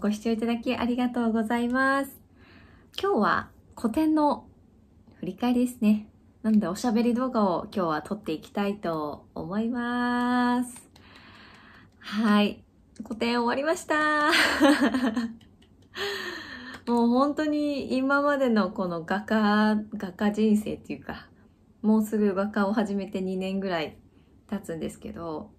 ご視聴いただきありがとうございます。今日は古典の振り返りですね。なのでおしゃべり動画を今日は撮っていきたいと思います。はい。古典終わりました。もう本当に今までのこの画家、画家人生っていうか、もうすぐ画家を始めて2年ぐらい経つんですけど、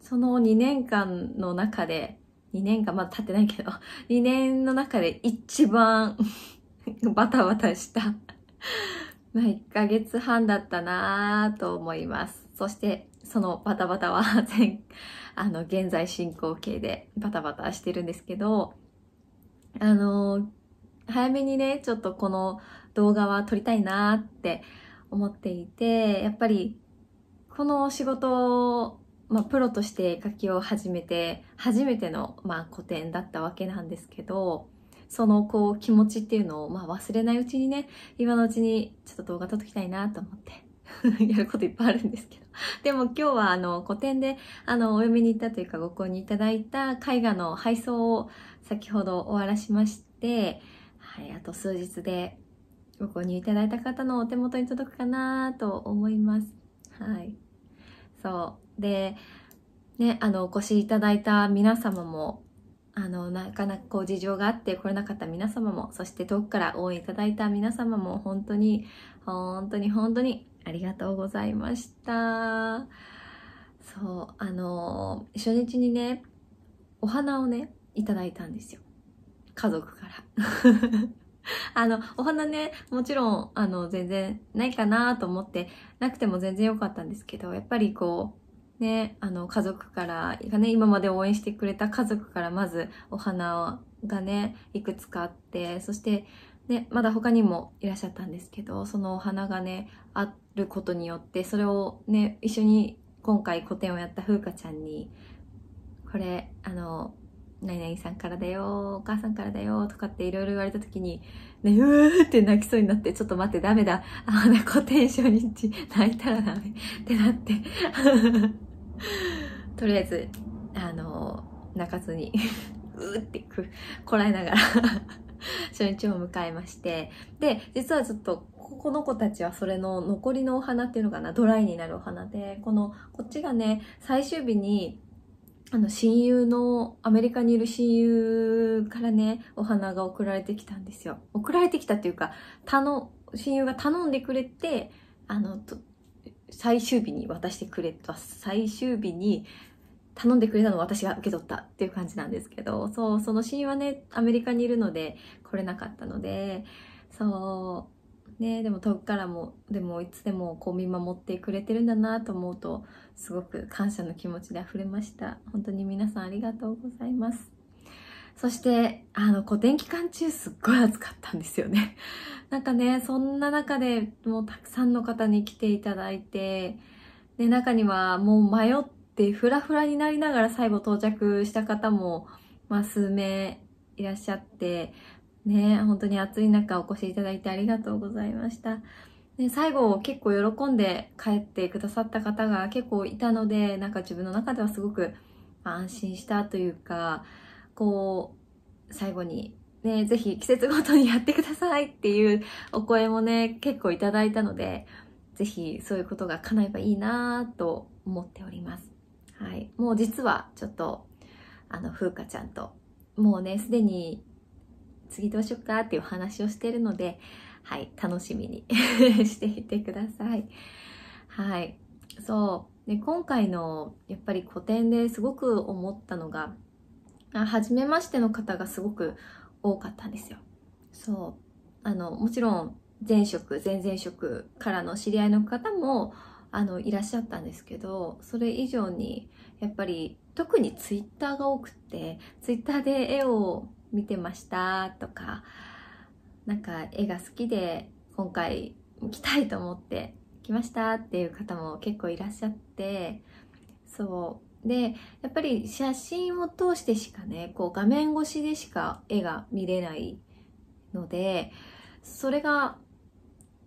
その2年間の中で2年間まだ経ってないけど、2 年の中で一番 バタバタした まあ1ヶ月半だったなぁと思います。そしてそのバタバタはあの、現在進行形でバタバタしてるんですけど、あのー、早めにね、ちょっとこの動画は撮りたいなって思っていて、やっぱりこの仕事まあ、プロとして楽器を始めて初めての、まあ、古典だったわけなんですけどそのこう気持ちっていうのを、まあ、忘れないうちにね今のうちにちょっと動画撮っときたいなと思って やることいっぱいあるんですけどでも今日はあの古典であのお嫁に行ったというかご購入いただいた絵画の配送を先ほど終わらしまして、はい、あと数日でご購入いただいた方のお手元に届くかなと思います。はい、そうで、ね、あの、お越しいただいた皆様も、あの、なかなかこう事情があって来れなかった皆様も、そして遠くから応援いただいた皆様も、本当に、本当に本当にありがとうございました。そう、あの、初日にね、お花をね、いただいたんですよ。家族から。あの、お花ね、もちろん、あの、全然ないかなと思って、なくても全然良かったんですけど、やっぱりこう、ね、あの、家族から、ね、今まで応援してくれた家族からまずお花がね、いくつかあって、そして、ね、まだ他にもいらっしゃったんですけど、そのお花がね、あることによって、それをね、一緒に今回個展をやった風花ちゃんに、これ、あの、何々さんからだよ、お母さんからだよ、とかっていろいろ言われた時に、ね、うーって泣きそうになって、ちょっと待って、ダメだ。あ、まだ古典初日、泣いたらダメってなって。とりあえずあの泣かずに うってこらえながら 初日を迎えましてで実はちょっとここの子たちはそれの残りのお花っていうのかなドライになるお花でこのこっちがね最終日にあの親友のアメリカにいる親友からねお花が送られてきたんですよ送られてきたっていうか頼親友が頼んでくれてあの最終日に渡してくれた、最終日に頼んでくれたのを私が受け取ったっていう感じなんですけど、そう、その親友はね、アメリカにいるので来れなかったので、そう、ね、でも遠くからも、でもいつでもこう見守ってくれてるんだなと思うと、すごく感謝の気持ちで溢れました。本当に皆さんありがとうございます。そして、あの、古典期間中すっごい暑かったんですよね。なんかね、そんな中でもうたくさんの方に来ていただいて、で、中にはもう迷って、ふらふらになりながら最後到着した方も、まあ、数名いらっしゃって、ね、本当に暑い中お越しいただいてありがとうございました。で最後結構喜んで帰ってくださった方が結構いたので、なんか自分の中ではすごく安心したというか、こう、最後に、ね、ぜひ季節ごとにやってくださいっていうお声もね、結構いただいたので、ぜひそういうことが叶えばいいなと思っております。はい。もう実はちょっと、あの、風花ちゃんと、もうね、すでに次どうしようかっていう話をしてるので、はい、楽しみに していてください。はい。そう。で、今回のやっぱり個展ですごく思ったのが、初めましての方がすごく多かったんですよ。そう。あの、もちろん前職、前々職からの知り合いの方も、あの、いらっしゃったんですけど、それ以上に、やっぱり、特にツイッターが多くて、ツイッターで絵を見てましたとか、なんか絵が好きで、今回来たいと思って来ましたっていう方も結構いらっしゃって、そうでやっぱり写真を通してしかねこう画面越しでしか絵が見れないのでそれが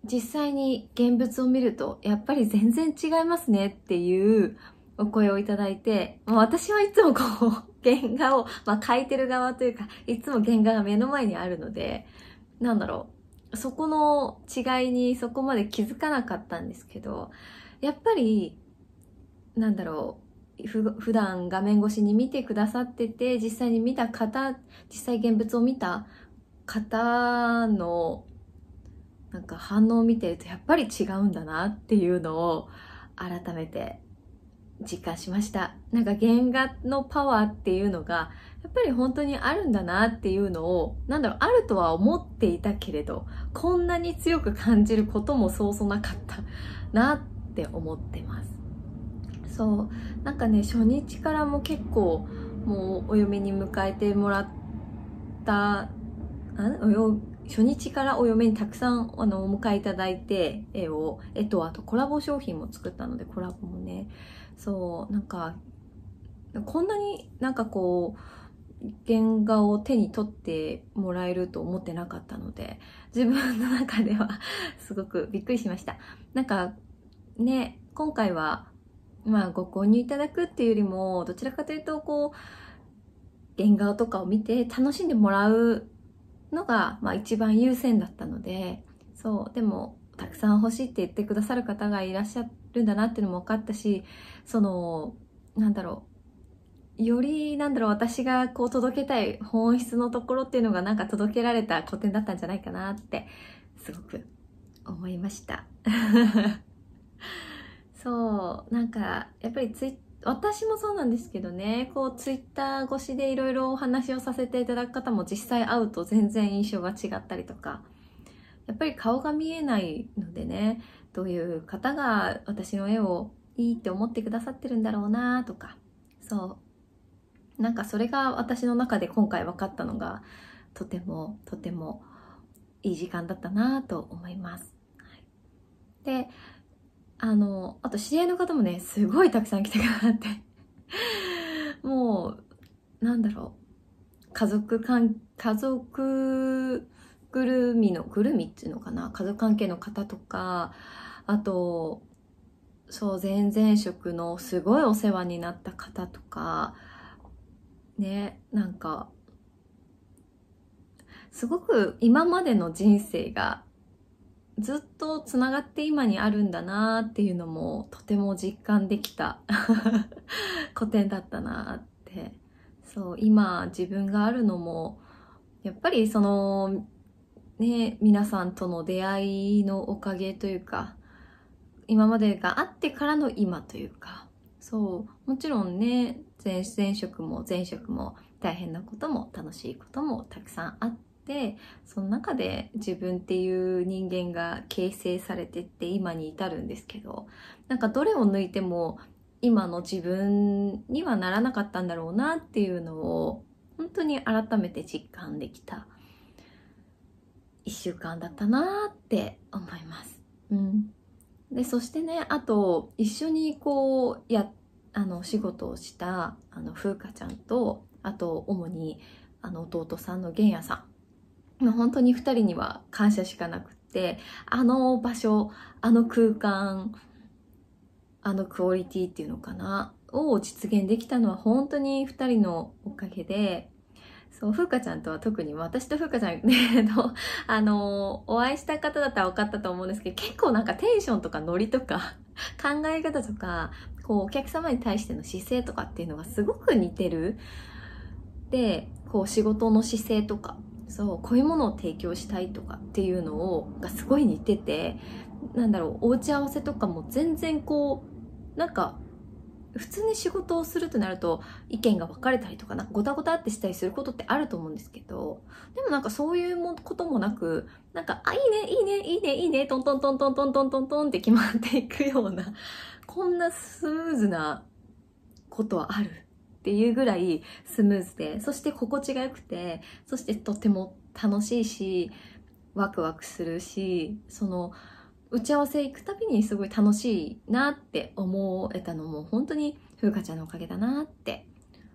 実際に現物を見るとやっぱり全然違いますねっていうお声をいただいてもう私はいつもこう 原画を、まあ、描いてる側というかいつも原画が目の前にあるのでなんだろうそこの違いにそこまで気づかなかったんですけどやっぱりなんだろうふ普段画面越しに見てくださってて実際に見た方実際現物を見た方のなんか反応を見てるとやっぱり違うんだなっていうのを改めて実感しましたなんか原画のパワーっていうのがやっぱり本当にあるんだなっていうのをなんだろうあるとは思っていたけれどこんなに強く感じることもそうそうなかったなって思ってますそうなんかね初日からも結構もうお嫁に迎えてもらった初日からお嫁にたくさんあのお迎えいただいて絵を絵とあとコラボ商品も作ったのでコラボもねそうなんかこんなになんかこう原画を手に取ってもらえると思ってなかったので自分の中では すごくびっくりしましたなんかね今回はまあ、ご購入いただくっていうよりも、どちらかというと、こう、原画とかを見て楽しんでもらうのが、まあ一番優先だったので、そう、でも、たくさん欲しいって言ってくださる方がいらっしゃるんだなっていうのも分かったし、その、なんだろう、よりなんだろう私がこう届けたい本質のところっていうのがなんか届けられた個展だったんじゃないかなってすごく思いましたそうなんかやっぱりツイ私もそうなんですけどねこうツイッター越しでいろいろお話をさせていただく方も実際会うと全然印象が違ったりとかやっぱり顔が見えないのでねどういう方が私の絵をいいって思ってくださってるんだろうなとかそうなんかそれが私の中で今回分かったのがとてもとてもいい時間だったなと思います。はい、であの、あと知り合いの方もね、すごいたくさん来てくださって もう、なんだろう。家族関、家族ぐるみの、ぐるみっていうのかな。家族関係の方とか、あと、そう、全然職のすごいお世話になった方とか、ね、なんか、すごく今までの人生がずっとつながって今にあるんだなっていうのもとても実感できた古 典だったなってそう今自分があるのもやっぱりそのね皆さんとの出会いのおかげというか今までがあってからの今というかそうもちろんね前前職も前職も大変なことも楽しいこともたくさんあってってその中で自分っていう人間が形成されてって今に至るんですけどなんかどれを抜いても今の自分にはならなかったんだろうなっていうのを本当に改めて実感できた1週間だったなって思います。うん、でそしてねあと一緒にこうやあの仕事をしたあの風花ちゃんとあと主にあの弟さんの玄也さんもう本当に2人には感謝しかなくって、あの場所、あの空間、あのクオリティっていうのかな、を実現できたのは本当に2人のおかげで、そう、風花ちゃんとは特に、私と風花ちゃん、ね、あの、お会いした方だったら分かったと思うんですけど、結構なんかテンションとかノリとか、考え方とか、こう、お客様に対しての姿勢とかっていうのがすごく似てる。で、こう、仕事の姿勢とかそうこういうものを提供したいとかっていうのをがすごい似ててなんだろうお打ち合わせとかも全然こうなんか普通に仕事をするとなると意見が分かれたりとかなごたごたってしたりすることってあると思うんですけどでもなんかそういうもこともなくなんか「あいいねいいねいいねいいねトントントントントントントントン」って決まっていくようなこんなスムーズなことはあるっていうぐらいスムーズで、そして心地が良くて、そしてとても楽しいし、ワクワクするし、その、打ち合わせ行くたびにすごい楽しいなって思えたのも本当に風花ちゃんのおかげだなって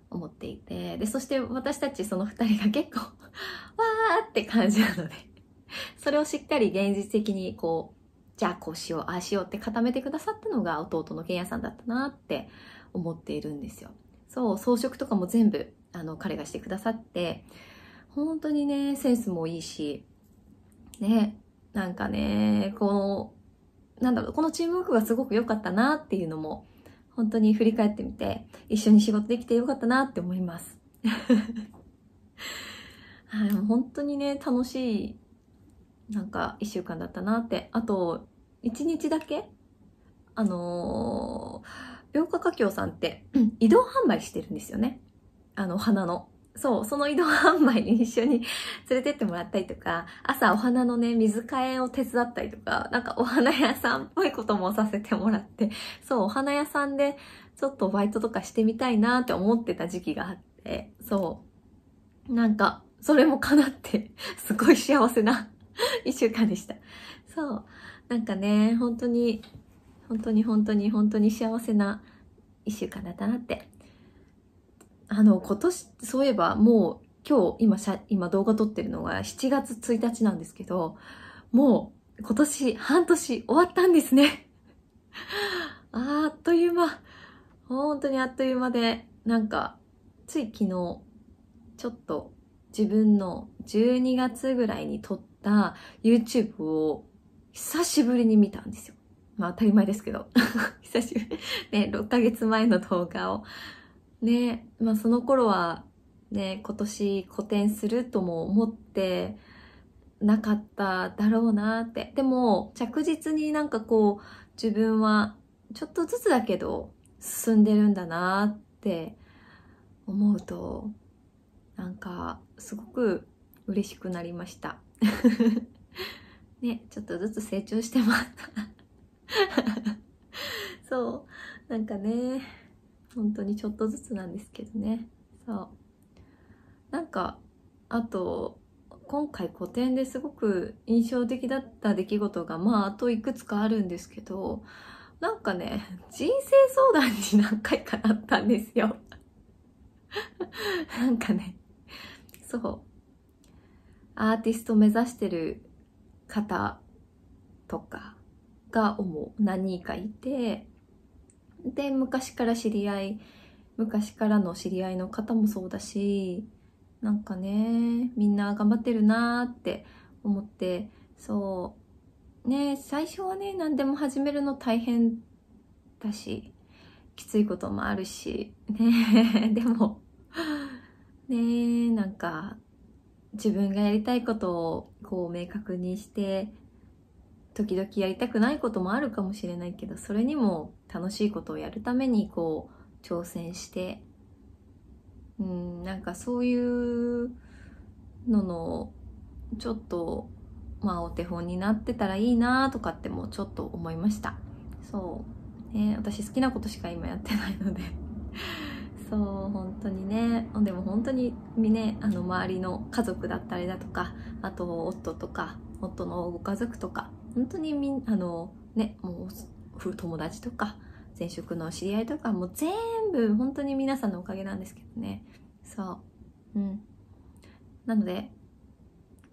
思っていてでそして私たちその2人が結構 わーって感じなのでそれをしっかり現実的にこうじゃあこうしようああしようって固めてくださったのが弟のけんやさんだったなって思っているんですよ。そう装飾とかも全部あの彼がしてくださって本当にねセンスもいいしねなんかねこのなんだろうこのチームワークがすごく良かったなっていうのも本当に振り返ってみて一緒に仕事できて良かったなって思います はい、本当にね楽しいなんか一週間だったなってあと一日だけあのー洋華華経さんって、移動販売してるんですよね。あの、お花の。そう、その移動販売に一緒に 連れてってもらったりとか、朝お花のね、水替えを手伝ったりとか、なんかお花屋さんっぽいこともさせてもらって、そう、お花屋さんでちょっとバイトとかしてみたいなって思ってた時期があって、そう。なんか、それも叶って すごい幸せな 一週間でした。そう。なんかね、本当に本当に本当に本当に幸せな一週間だったなって。あの、今年、そういえばもう今日、今、今動画撮ってるのが7月1日なんですけど、もう今年半年終わったんですね。あっという間。本当にあっという間で、なんか、つい昨日、ちょっと自分の12月ぐらいに撮った YouTube を久しぶりに見たんですよ。まあ当たり前ですけど、久しぶり、ね、6ヶ月前の動画を、ね、まあその頃は、ね、今年個展するとも思ってなかっただろうなって。でも、着実になんかこう、自分はちょっとずつだけど進んでるんだなって思うと、なんかすごく嬉しくなりました。ね、ちょっとずつ成長してます そう。なんかね、本当にちょっとずつなんですけどね。そう。なんか、あと、今回個展ですごく印象的だった出来事が、まあ、あといくつかあるんですけど、なんかね、人生相談に何回かなったんですよ。なんかね、そう。アーティスト目指してる方とか、が主何人かいてで昔から知り合い昔からの知り合いの方もそうだしなんかねみんな頑張ってるなって思ってそうね最初はね何でも始めるの大変だしきついこともあるしね でもねなんか自分がやりたいことをこう明確にして時々やりたくないこともあるかもしれないけどそれにも楽しいことをやるためにこう挑戦してうんなんかそういうののちょっとまあお手本になってたらいいなとかってもちょっと思いましたそう、ね、私好きなことしか今やってないので そう本当にねでも本当にねあの周りの家族だったりだとかあと夫とか夫のご家族とか本当にみんあのねもう友達とか前職の知り合いとかもう全部本当に皆さんのおかげなんですけどねそううんなので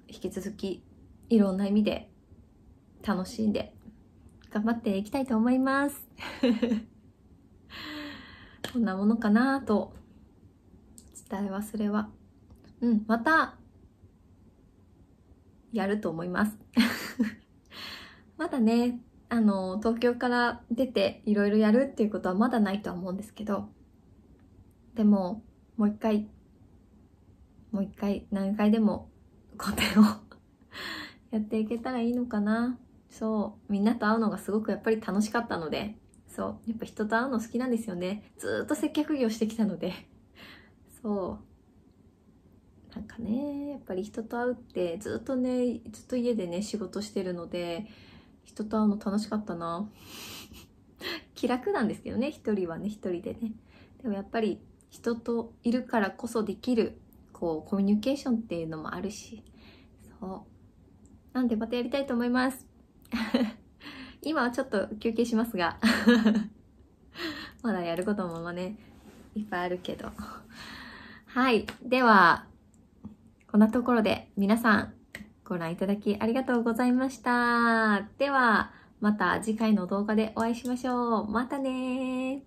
引き続きいろんな意味で楽しんで頑張っていきたいと思います こんなものかなと伝え忘れはうんまたやると思いますまだね、あの、東京から出ていろいろやるっていうことはまだないとは思うんですけど、でも、もう一回、もう一回、何回でも、個展を やっていけたらいいのかな。そう、みんなと会うのがすごくやっぱり楽しかったので、そう、やっぱ人と会うの好きなんですよね。ずっと接客業してきたので そう。なんかね、やっぱり人と会うってずっとね、ずっと家でね、仕事してるので、人と会うの楽しかったな 気楽なんですけどね一人はね一人でねでもやっぱり人といるからこそできるこうコミュニケーションっていうのもあるしそうなんでまたやりたいと思います 今はちょっと休憩しますが まだやることもねいっぱいあるけどはいではこんなところで皆さんご覧いただきありがとうございました。では、また次回の動画でお会いしましょう。またね